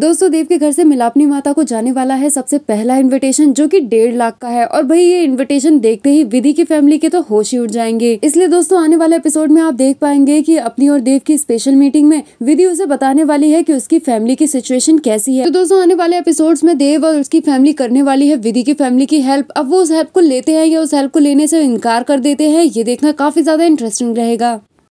दोस्तों देव के घर से मिलापनी माता को जाने वाला है सबसे पहला इनविटेशन जो कि डेढ़ लाख का है और भाई ये इनविटेशन देखते ही विधि की फैमिली के तो होश ही उड़ जाएंगे इसलिए दोस्तों आने वाले एपिसोड में आप देख पाएंगे कि अपनी और देव की स्पेशल मीटिंग में विधि उसे बताने वाली है कि उसकी फैमिली की सिचुएशन कैसी है तो दोस्तों आने वाले एपिसोड में देव और उसकी फैमिली करने वाली है विधि की फैमिली की हेल्प अब वो उस हेल्प को लेते हैं या उस हेल्प को लेने से इनकार कर देते हैं ये देखना काफी ज्यादा इंटरेस्टिंग रहेगा